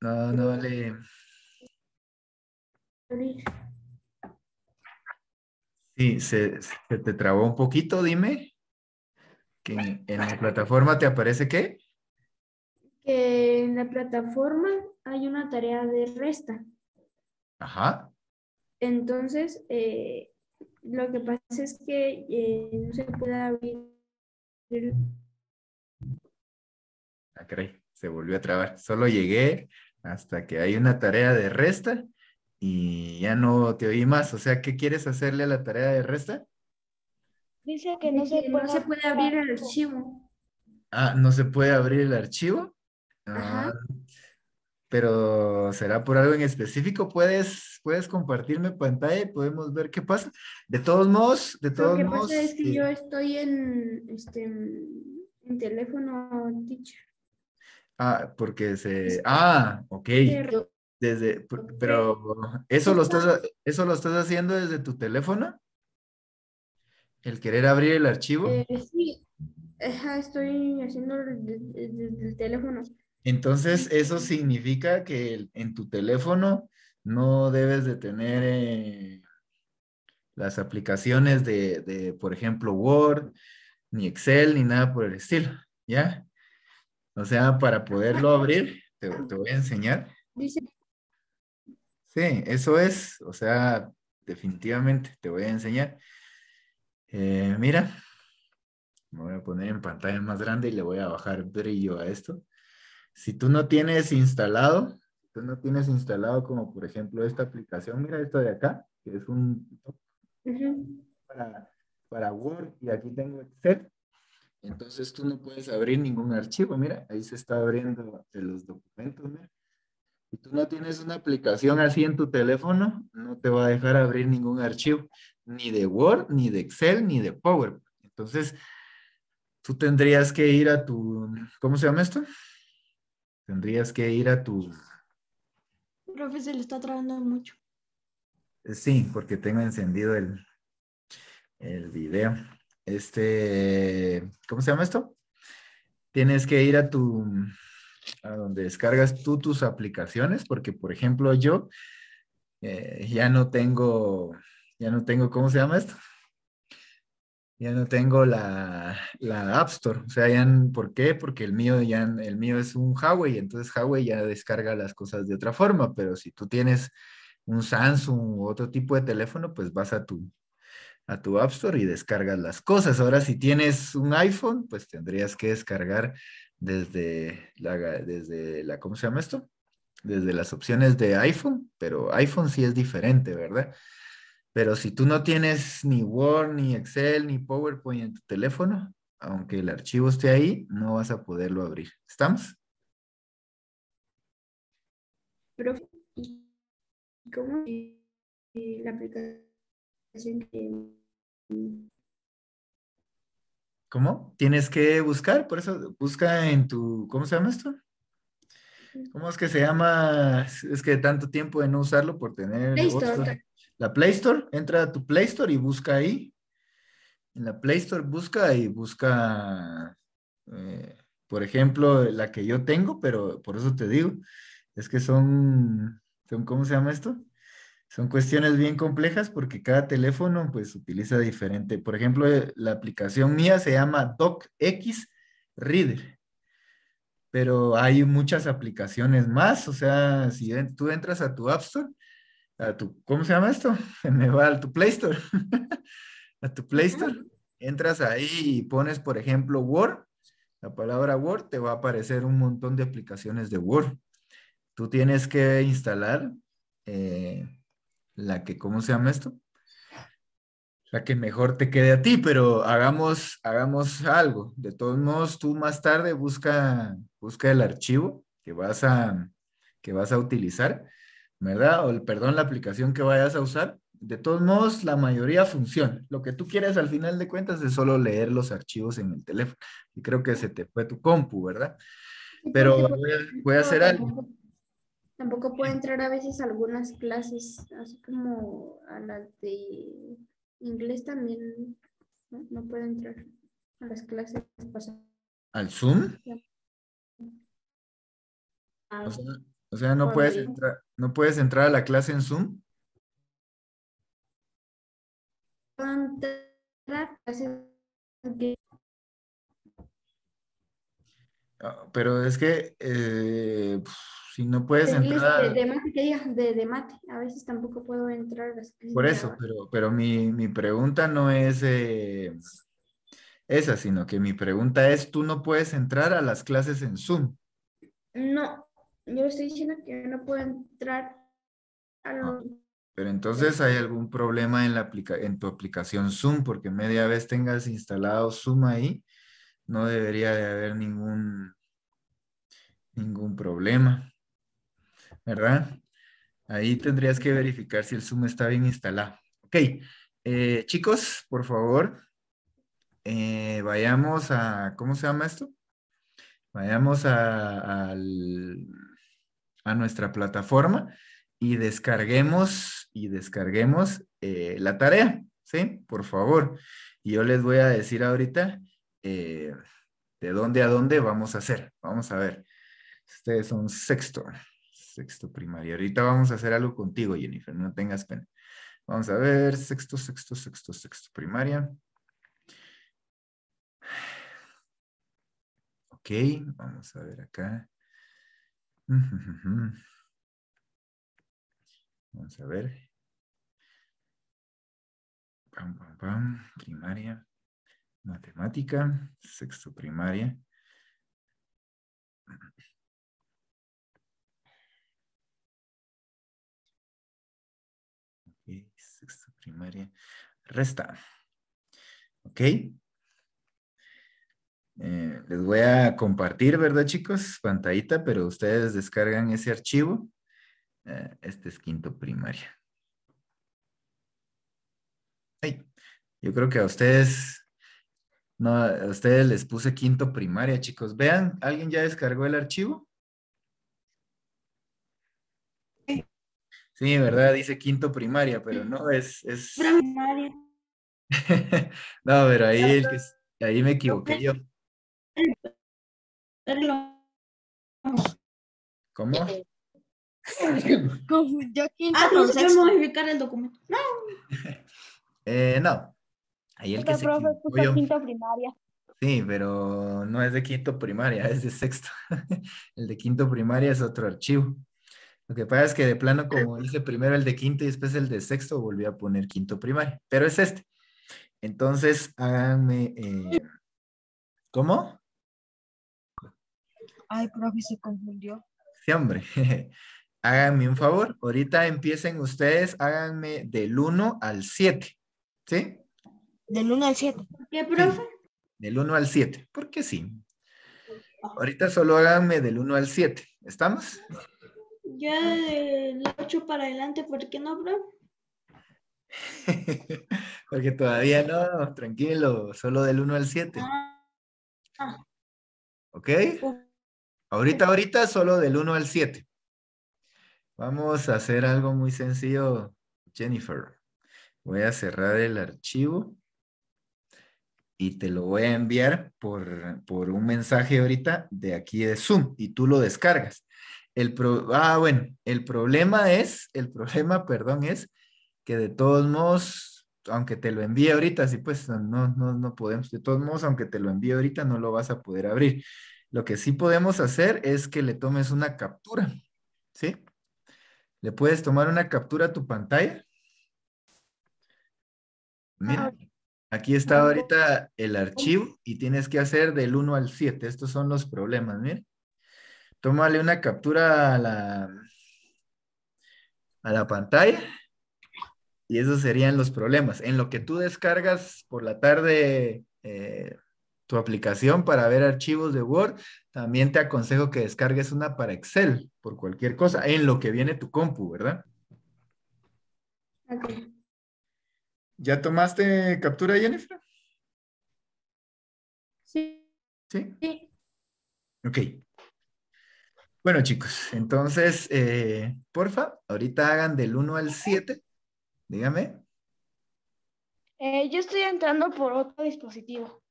No, no vale. Sí, se, te trabó un poquito, dime. Que en, la plataforma te aparece qué? Que en la plataforma hay una tarea de resta. Ajá. Entonces, eh, lo que pasa es que eh, no se puede abrir. Ah, se volvió a trabar. Solo llegué hasta que hay una tarea de resta y ya no te oí más. O sea, ¿qué quieres hacerle a la tarea de resta? Dice que no, se, puede, abrir el archivo. Ah, no se puede abrir el archivo. Ajá. Ah, pero será por algo en específico. Puedes, puedes compartirme pantalla y podemos ver qué pasa. De todos modos, de todos modos. Lo que pasa es que yo estoy en, este, en teléfono teacher. Ah, porque se. Ah, ok. Desde, pero eso lo estás, eso lo estás haciendo desde tu teléfono. El querer abrir el archivo. Eh, sí, estoy haciendo desde, el teléfono. Entonces, eso significa que en tu teléfono no debes de tener eh, las aplicaciones de, de, por ejemplo, Word, ni Excel, ni nada por el estilo, ¿ya? O sea, para poderlo abrir, te, voy a enseñar. Sí, eso es. O sea, definitivamente te voy a enseñar. Eh, mira, me voy a poner en pantalla más grande y le voy a bajar brillo a esto. Si tú no tienes instalado, tú no tienes instalado como por ejemplo esta aplicación, mira esto de acá, que es un para, para Word y aquí tengo Excel. Entonces tú no puedes abrir ningún archivo. Mira, ahí se está abriendo los documentos. Mira. Si tú no tienes una aplicación así en tu teléfono, no te va a dejar abrir ningún archivo, ni de Word, ni de Excel, ni de PowerPoint. Entonces, tú tendrías que ir a tu, ¿cómo se llama esto? Tendrías que ir a tu... Profe, se le está trabando mucho. Sí, porque tengo encendido el, el video este, ¿cómo se llama esto? Tienes que ir a tu, a donde descargas tú tus aplicaciones, porque por ejemplo yo eh, ya no tengo, ya no tengo, ¿cómo se llama esto? Ya no tengo la, la App Store, o sea, ya, ¿por qué? Porque el mío ya, el mío es un Huawei, entonces Huawei ya descarga las cosas de otra forma, pero si tú tienes un Samsung u otro tipo de teléfono, pues vas a tu, a tu App Store y descargas las cosas. Ahora, si tienes un iPhone, pues tendrías que descargar desde la, desde la, ¿cómo se llama esto? Desde las opciones de iPhone, pero iPhone sí es diferente, ¿verdad? Pero si tú no tienes ni Word, ni Excel, ni PowerPoint en tu teléfono, aunque el archivo esté ahí, no vas a poderlo abrir. ¿Estamos? ¿Y ¿cómo la aplicación? ¿Cómo? Tienes que buscar, por eso busca en tu, ¿cómo se llama esto? ¿Cómo es que se llama? Es que tanto tiempo de no usarlo por tener Play Store. la Play Store. Entra a tu Play Store y busca ahí. En la Play Store busca y busca, eh, por ejemplo, la que yo tengo, pero por eso te digo, es que son, son ¿cómo se llama esto? son cuestiones bien complejas porque cada teléfono pues utiliza diferente. Por ejemplo, eh, la aplicación mía se llama DocX Reader, pero hay muchas aplicaciones más. O sea, si tú entras a tu App Store, a tu, ¿cómo se llama esto? me va a tu Play Store. a tu Play Store, entras ahí y pones, por ejemplo, Word, la palabra Word, te va a aparecer un montón de aplicaciones de Word. Tú tienes que instalar. Eh, la que, ¿cómo se llama esto? La que mejor te quede a ti, pero hagamos, hagamos algo. De todos modos, tú más tarde busca, busca el archivo que vas a, que vas a utilizar, ¿verdad? O, perdón, la aplicación que vayas a usar. De todos modos, la mayoría funciona. Lo que tú quieres al final de cuentas es solo leer los archivos en el teléfono. Y creo que se te fue tu compu, ¿verdad? Pero voy voy a hacer algo Tampoco puedo entrar a veces a algunas clases, así como a las de inglés también. No, puedo entrar a las clases ¿Al Zoom? O sea, no, puedes entrar, no puedes entrar a la clase en Zoom. Ah, pero es que eh, si no puedes entrar... De, de mate, a veces tampoco puedo entrar. Por eso, pero, pero mi, pregunta no es eh, esa, sino que mi pregunta es, ¿tú no puedes entrar a las clases en Zoom? No, yo estoy diciendo que no puedo entrar a ah, los... Pero entonces hay algún problema en, la en tu aplicación Zoom, porque media vez tengas instalado Zoom ahí, no debería de haber ningún, ningún problema. ¿verdad? Ahí tendrías que verificar si el Zoom está bien instalado. Ok, eh, chicos, por favor, eh, vayamos a, ¿cómo se llama esto? Vayamos a, nuestra plataforma y descarguemos, y descarguemos eh, la tarea, ¿sí? Por favor. Y yo les voy a decir ahorita de dónde a dónde vamos a hacer. Vamos a ver. Ustedes son sexto sexto primaria. Ahorita vamos a hacer algo contigo, Jennifer, no tengas pena. Vamos a ver, sexto, sexto, sexto, sexto primaria. Ok, vamos a ver acá. Vamos a ver. Pam, pam, pam, primaria, matemática, sexto primaria. primaria resta. ¿Ok? Eh, les voy a compartir, ¿verdad, chicos? Pantallita, pero ustedes descargan ese archivo. Eh, este es quinto primaria. yo creo que a ustedes, no, a ustedes les puse quinto primaria, chicos. Vean, ¿alguien ya descargó el archivo? Sí, verdad, dice quinto primaria, pero no, es... es... Primaria. no, pero ahí, ahí me equivoqué yo. ¿Cómo? quinto ah, no se modificar el documento. No. Eh, no. Ahí el que se profe quinto primaria. Sí, pero no es de quinto primaria, es de sexto. el de quinto primaria es otro archivo. Lo que pasa es que de plano, como hice primero el de quinto y después el de sexto, volví a poner quinto primario, pero es este. Entonces, háganme... Eh, ¿Cómo? Ay, profe, se confundió. Sí, hombre. háganme un favor. Ahorita empiecen ustedes, háganme del 1 al 7. ¿Sí? Del 1 al 7. ¿Qué, profe? Del 1 al 7. ¿Por qué sí? Ahorita solo háganme del 1 al 7. ¿Estamos? Ya del 8 para adelante, ¿por qué no, bro? Porque todavía no, tranquilo, solo del 1 al 7. Ah, ah. ¿Ok? Ahorita, ahorita, solo del 1 al 7. Vamos a hacer algo muy sencillo, Jennifer. Voy a cerrar el archivo y te lo voy a enviar por, por un mensaje ahorita de aquí de Zoom y tú lo descargas. El ah, bueno, el problema es, el problema, perdón, es que de todos modos, aunque te lo envíe ahorita, sí, pues no, no, no podemos, de todos modos, aunque te lo envíe ahorita, no lo vas a poder abrir. Lo que sí podemos hacer es que le tomes una captura, ¿sí? Le puedes tomar una captura a tu pantalla. Mira, aquí está ahorita el archivo y tienes que hacer del 1 al 7. Estos son los problemas, miren. Tómale una captura a la, a la pantalla y esos serían los problemas. En lo que tú descargas por la tarde eh, tu aplicación para ver archivos de Word, también te aconsejo que descargues una para Excel, por cualquier cosa, en lo que viene tu compu, ¿verdad? Okay. ¿Ya tomaste captura, Jennifer? Sí. ¿Sí? Sí. Ok. Bueno, chicos, entonces, eh, porfa, ahorita hagan del 1 al 7. Dígame. Eh, yo estoy entrando por otro dispositivo.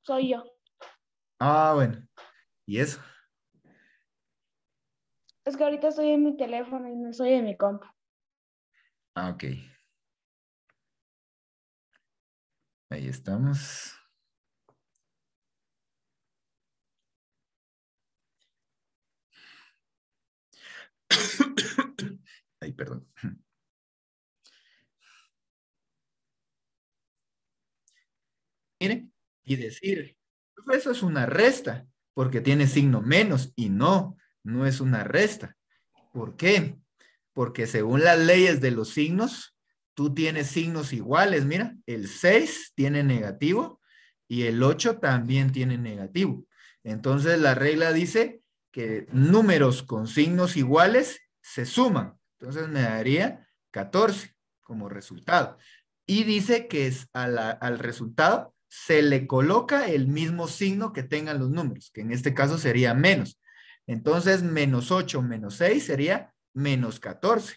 Soy yo. Ah, bueno. ¿Y eso? Es que ahorita estoy en mi teléfono y no soy en mi compu. Ah, ok. Ahí estamos. Ay, perdón. Mire, y decir, pues eso es una resta, porque tiene signo menos, y no, no es una resta. ¿Por qué? Porque según las leyes de los signos, tú tienes signos iguales. Mira, el 6 tiene negativo y el 8 también tiene negativo. Entonces la regla dice que números con signos iguales se suman. Entonces me daría 14 como resultado. Y dice que al resultado se le coloca el mismo signo que tengan los números, que en este caso sería menos. Entonces, menos 8 menos 6 sería menos 14.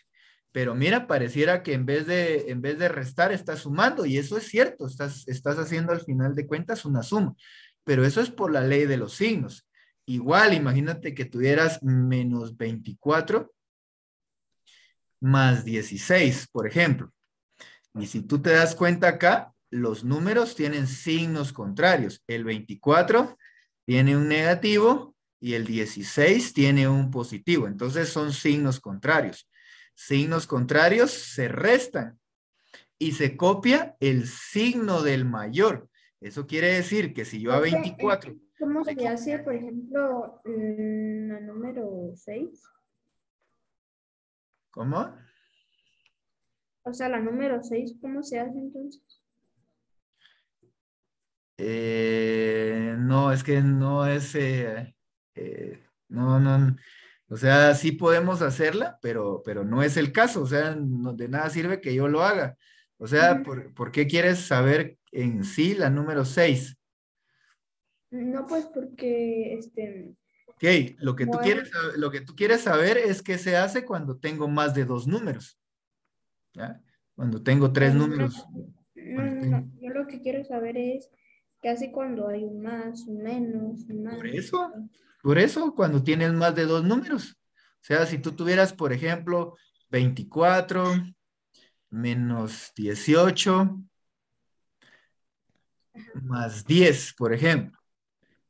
Pero mira, pareciera que en vez de, en vez de restar, está sumando, y eso es cierto, estás, estás haciendo al final de cuentas una suma. Pero eso es por la ley de los signos. Igual, imagínate que tuvieras menos 24 más 16, por ejemplo. Y si tú te das cuenta acá, los números tienen signos contrarios. El 24 tiene un negativo y el 16 tiene un positivo. Entonces son signos contrarios. Signos contrarios se restan y se copia el signo del mayor. Eso quiere decir que si yo a 24 ¿Cómo se hace, por ejemplo, mm, la número 6? ¿Cómo? O sea, la número 6, ¿cómo se hace entonces? Eh, no, es que no es, eh, eh, no, no, o sea, sí podemos hacerla, pero, pero no es el caso, o sea, de nada sirve que yo lo haga. O sea, por, ¿por, qué quieres saber en sí la número 6? No, pues porque este. Ok, lo que, tú quieres, lo que tú quieres saber es qué se hace cuando tengo más de dos números. Cuando tengo tres números. Mm, yo lo que quiero saber es qué hace cuando hay un más, un menos, más. Por eso, por eso, cuando tienes más de dos números. O sea, si tú tuvieras, por ejemplo, 24 menos 18 más 10, por ejemplo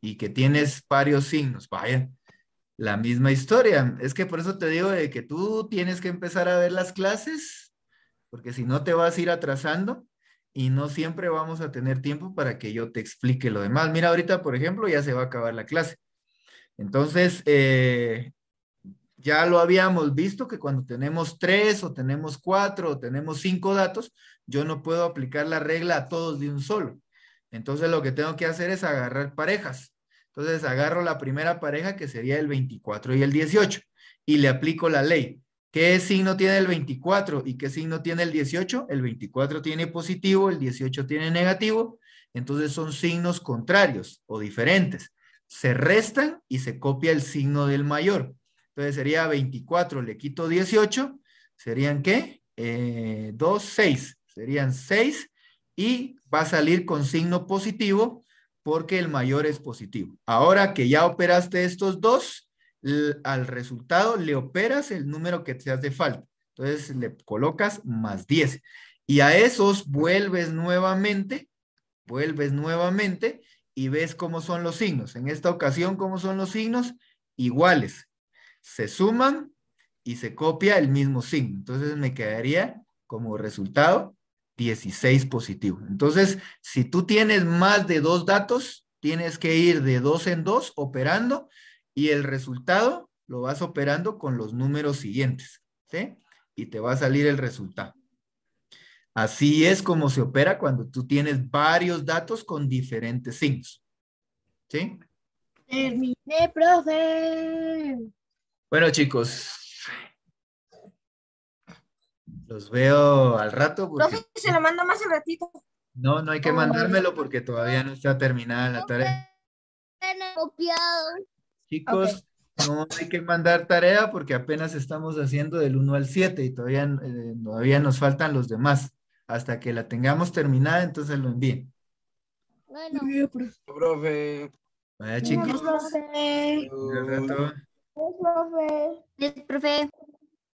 y que tienes varios signos, vaya, la misma historia. Es que por eso te digo que tú tienes que empezar a ver las clases, porque si no te vas a ir atrasando y no siempre vamos a tener tiempo para que yo te explique lo demás. Mira, ahorita, por ejemplo, ya se va a acabar la clase. Entonces, eh, ya lo habíamos visto que cuando tenemos tres o tenemos cuatro o tenemos cinco datos, yo no puedo aplicar la regla a todos de un solo. Entonces lo que tengo que hacer es agarrar parejas. Entonces agarro la primera pareja que sería el 24 y el 18 y le aplico la ley. ¿Qué signo tiene el 24 y qué signo tiene el 18? El 24 tiene positivo, el 18 tiene negativo, entonces son signos contrarios o diferentes. Se restan y se copia el signo del mayor. Entonces sería 24, le quito 18, serían qué? Eh, 2, 6, serían 6 y va a salir con signo positivo porque el mayor es positivo. Ahora que ya operaste estos dos, al resultado le operas el número que te hace falta. Entonces le colocas más 10. Y a esos vuelves nuevamente, vuelves nuevamente y ves cómo son los signos. En esta ocasión, ¿cómo son los signos? Iguales. Se suman y se copia el mismo signo. Entonces me quedaría como resultado 16 positivo. Entonces, si tú tienes más de dos datos, tienes que ir de dos en dos operando y el resultado lo vas operando con los números siguientes, ¿sí? Y te va a salir el resultado. Así es como se opera cuando tú tienes varios datos con diferentes signos. ¿Sí? Terminé, profe. Bueno, chicos, los veo al rato. Profe, se lo mando más al ratito. No, no hay que mandármelo porque todavía no está terminada la tarea. Chicos, no hay que mandar tarea porque apenas estamos haciendo del 1 al 7 y todavía, eh, todavía nos faltan los demás. Hasta que la tengamos terminada, entonces lo envíen. Bueno. profe. Vaya, chicos. profe. profe. profe.